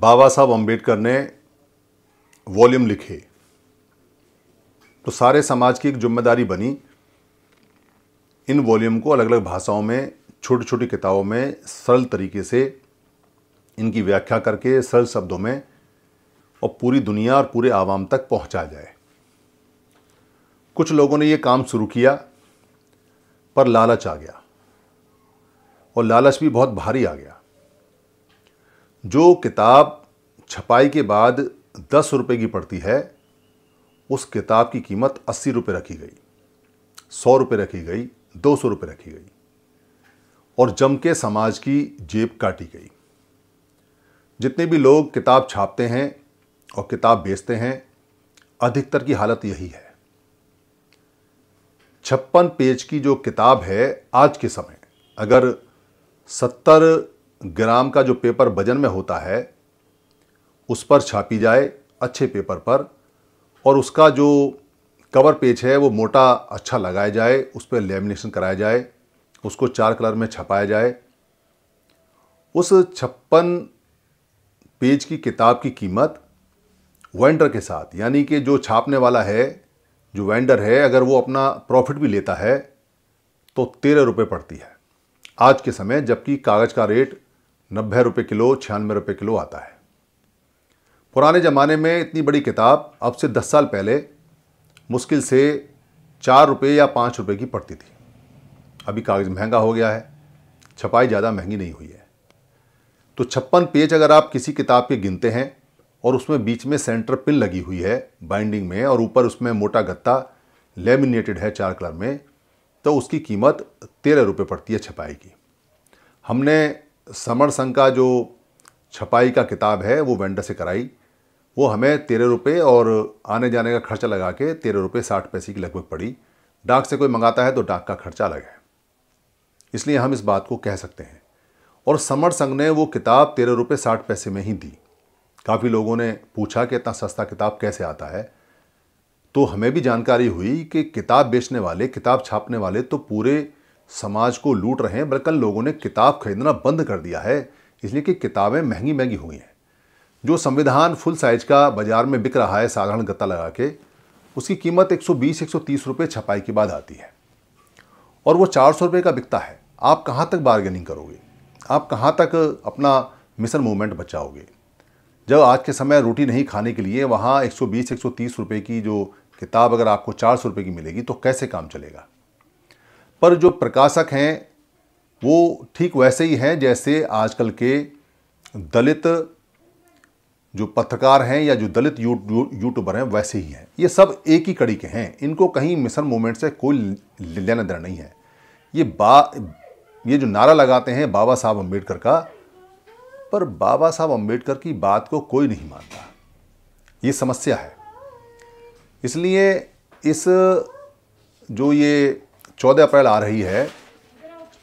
बाबा साहब अम्बेडकर ने वॉल्यूम लिखे तो सारे समाज की एक जिम्मेदारी बनी इन वॉल्यूम को अलग अलग भाषाओं में छोटी छोटी किताबों में सरल तरीके से इनकी व्याख्या करके सरल शब्दों में और पूरी दुनिया और पूरे आवाम तक पहुंचा जाए कुछ लोगों ने ये काम शुरू किया पर लालच आ गया और लालच भी बहुत भारी आ गया जो किताब छपाई के बाद दस रुपये की पड़ती है उस किताब की कीमत अस्सी रुपये रखी गई सौ रुपये रखी गई दो सौ रुपये रखी गई और जम के समाज की जेब काटी गई जितने भी लोग किताब छापते हैं और किताब बेचते हैं अधिकतर की हालत यही है छप्पन पेज की जो किताब है आज के समय अगर सत्तर ग्राम का जो पेपर वजन में होता है उस पर छापी जाए अच्छे पेपर पर और उसका जो कवर पेज है वो मोटा अच्छा लगाया जाए उस पर लेमिनेशन कराया जाए उसको चार कलर में छपाया जाए उस छप्पन पेज की किताब की कीमत वेंडर के साथ यानी कि जो छापने वाला है जो वेंडर है अगर वो अपना प्रॉफिट भी लेता है तो तेरह रुपये पड़ती है आज के समय जबकि कागज़ का रेट नब्बे रुपये किलो छियानवे रुपये किलो आता है पुराने ज़माने में इतनी बड़ी किताब अब से दस साल पहले मुश्किल से चार रुपये या पाँच रुपये की पड़ती थी अभी कागज़ महंगा हो गया है छपाई ज़्यादा महंगी नहीं हुई है तो छप्पन पेज अगर आप किसी किताब के गिनते हैं और उसमें बीच में सेंटर पिन लगी हुई है बाइंडिंग में और ऊपर उसमें मोटा गत्ता लेमिनेटेड है चार कलर में तो उसकी कीमत तेरह रुपये पड़ती है छपाई की हमने समर संघ का जो छपाई का किताब है वो वेंडर से कराई वो हमें तेरह रुपये और आने जाने का खर्चा लगा के तेरह रुपये साठ पैसे की लगभग पड़ी डाक से कोई मंगाता है तो डाक का खर्चा अलग है इसलिए हम इस बात को कह सकते हैं और समर संघ ने वो किताब तेरह रुपये साठ पैसे में ही दी काफ़ी लोगों ने पूछा कि इतना सस्ता किताब कैसे आता है तो हमें भी जानकारी हुई कि किताब बेचने वाले किताब छापने वाले तो पूरे समाज को लूट रहे हैं बल्कि लोगों ने किताब खरीदना बंद कर दिया है इसलिए कि किताबें महंगी महंगी हुई हैं जो संविधान फुल साइज का बाज़ार में बिक रहा है साधारण गत्ता लगा के उसकी कीमत 120-130 रुपए छपाई के बाद आती है और वो 400 रुपए का बिकता है आप कहाँ तक बार्गेनिंग करोगे आप कहाँ तक अपना मिशन मूवमेंट बचाओगे जब आज के समय रोटी नहीं खाने के लिए वहाँ 120-130 रुपए की जो किताब अगर आपको 400 रुपए की मिलेगी तो कैसे काम चलेगा पर जो प्रकाशक हैं वो ठीक वैसे ही हैं जैसे आजकल के दलित जो पत्रकार हैं या जो दलित यूट्यूबर हैं वैसे ही हैं ये सब एक ही कड़ी के हैं इनको कहीं मिशन मूवमेंट से कोई लेना देना नहीं है ये बा ये जो नारा लगाते हैं बाबा साहब अम्बेडकर का पर बाबा साहब अम्बेडकर की बात को कोई नहीं मानता ये समस्या है इसलिए इस जो ये 14 अप्रैल आ रही है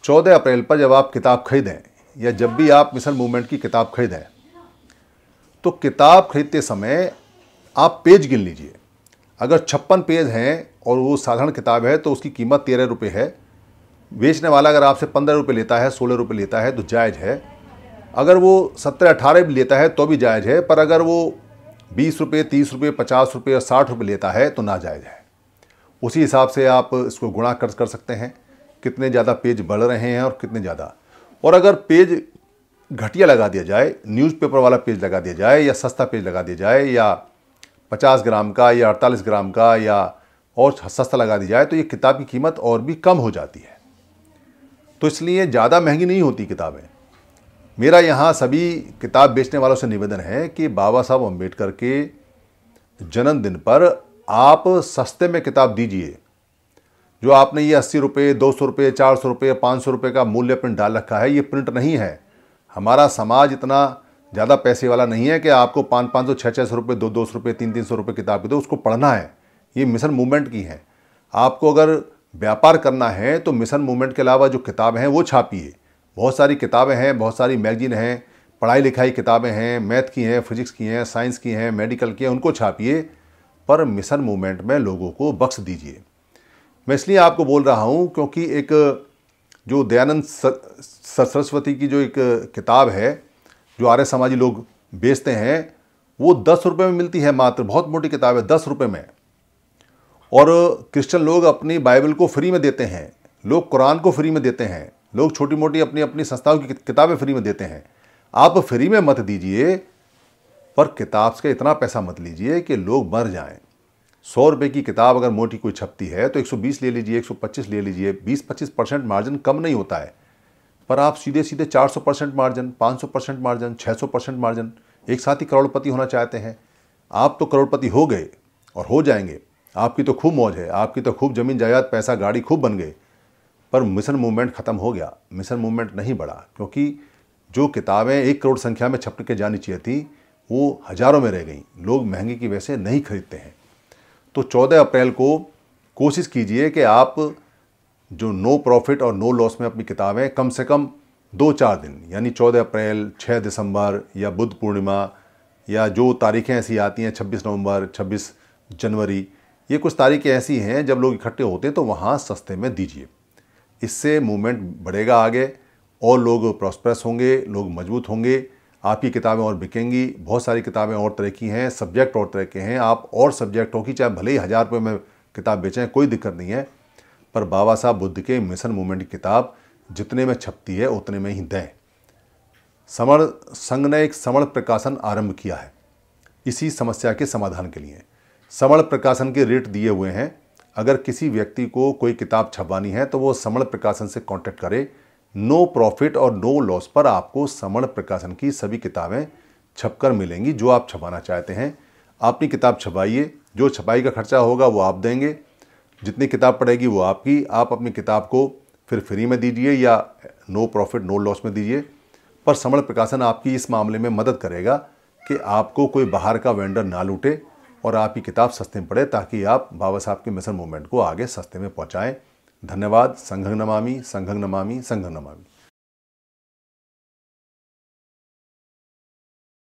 14 अप्रैल पर जब आप किताब खरीदें या जब भी आप मिशन मूवमेंट की किताब खरीदें तो किताब खरीदते समय आप पेज गिन लीजिए अगर छप्पन पेज हैं और वो साधारण किताब है तो उसकी कीमत तेरह रुपये है बेचने वाला अगर आपसे पंद्रह रुपये लेता है सोलह रुपये लेता है तो जायज़ है अगर वो सत्रह अठारह भी लेता है तो भी जायज़ है पर अगर वो बीस रुपये तीस रुपये पचास रुपये और साठ रुपये लेता है तो नाजायज़ है उसी हिसाब से आप इसको गुणा कर कर सकते हैं कितने ज़्यादा पेज बढ़ रहे हैं और कितने ज़्यादा और अगर पेज घटिया लगा दिया जाए न्यूज़पेपर वाला पेज लगा दिया जाए या सस्ता पेज लगा दिया जाए या 50 ग्राम का या 48 ग्राम का या और सस्ता लगा दिया जाए तो ये किताब की कीमत और भी कम हो जाती है तो इसलिए ज़्यादा महंगी नहीं होती किताबें मेरा यहाँ सभी किताब बेचने वालों से निवेदन है कि बाबा साहब अम्बेडकर के जन्मदिन पर आप सस्ते में किताब दीजिए जो आपने ये अस्सी रुपये दो सौ रुपये चार सौ रुपये पाँच सौ रुपये का मूल्य प्रिंट डाल रखा है ये प्रिंट नहीं है हमारा समाज इतना ज़्यादा पैसे वाला नहीं है कि आपको पाँच पाँच सौ छः छः सौ रुपये दो दो सौ रुपये तीन तीन सौ रुपये किताब की दो उसको पढ़ना है ये मिशन मूवमेंट की है आपको अगर व्यापार करना है तो मिशन मूवमेंट के अलावा जो किताबें हैं वो छापिए बहुत सारी किताबें हैं बहुत सारी मैगजीन हैं पढ़ाई लिखाई किताबें हैं मैथ की हैं फिजिक्स की हैं साइंस की हैं मेडिकल की हैं उनको छापिए पर मिशन मूवमेंट में लोगों को बख्श दीजिए मैं इसलिए आपको बोल रहा हूँ क्योंकि एक जो दयानंद सरस्वती की जो एक किताब है जो आर्य समाजी लोग बेचते हैं वो दस रुपये में मिलती है मात्र बहुत मोटी किताब है दस रुपये में और क्रिश्चियन लोग अपनी बाइबल को फ्री में देते हैं लोग कुरान को फ्री में देते हैं लोग छोटी मोटी अपनी अपनी संस्थाओं की किताबें फ्री में देते हैं आप फ्री में मत दीजिए पर किताब से इतना पैसा मत लीजिए कि लोग मर जाएं सौ रुपये की किताब अगर मोटी कोई छपती है तो 120 ले लीजिए 125 ले लीजिए 20-25 परसेंट मार्जिन कम नहीं होता है पर आप सीधे सीधे 400 percent margin 500 percent margin 600 percent margin एक साथ ही करोड़पति होना चाहते हैं आप तो करोड़पति हो गए और हो जाएंगे आपकी तो खूब मौज है आपकी तो खूब ज़मीन जायदाद पैसा गाड़ी खूब बन गए पर मिशन मूवमेंट ख़त्म हो गया मिशन मूवमेंट नहीं बढ़ा क्योंकि जो किताबें एक करोड़ संख्या में छप के जानी चाहिए थी वो हज़ारों में रह गई लोग महंगी की वैसे नहीं खरीदते हैं तो 14 अप्रैल को कोशिश कीजिए कि आप जो नो प्रॉफिट और नो लॉस में अपनी किताबें कम से कम दो चार दिन यानी 14 अप्रैल 6 दिसंबर या बुद्ध पूर्णिमा या जो तारीखें ऐसी आती हैं 26 नवंबर 26 जनवरी ये कुछ तारीखें ऐसी हैं जब लोग इकट्ठे होते हैं तो वहाँ सस्ते में दीजिए इससे मूवमेंट बढ़ेगा आगे और लोग प्रॉस्परस होंगे लोग मजबूत होंगे आपकी किताबें और बिकेंगी बहुत सारी किताबें और तरह की हैं सब्जेक्ट और तरह के हैं आप और सब्जेक्टों की चाहे भले ही हज़ार रुपये में किताब बेचें कोई दिक्कत नहीं है पर बाबा साहब बुद्ध के मिशन मूवमेंट की किताब जितने में छपती है उतने में ही दें समण संघ ने एक समण प्रकाशन आरंभ किया है इसी समस्या के समाधान के लिए समण प्रकाशन के रेट दिए हुए हैं अगर किसी व्यक्ति को कोई किताब छपवानी है तो वो समण प्रकाशन से कॉन्टैक्ट करे नो प्रॉफिट और नो लॉस पर आपको समण प्रकाशन की सभी किताबें छपकर मिलेंगी जो आप छपाना चाहते हैं अपनी किताब छपाइए जो छपाई का खर्चा होगा वो आप देंगे जितनी किताब पड़ेगी वो आपकी आप अपनी किताब को फिर फ्री में दीजिए या नो प्रॉफिट नो लॉस में दीजिए पर समण प्रकाशन आपकी इस मामले में मदद करेगा कि आपको कोई बाहर का वेंडर ना लूटे और आपकी किताब सस्ते में पड़े ताकि आप बाबा साहब के मिशन मूवमेंट को आगे सस्ते में पहुँचाएँ धन्यवाद संघ नमामि संघ नमामि संघ नमामि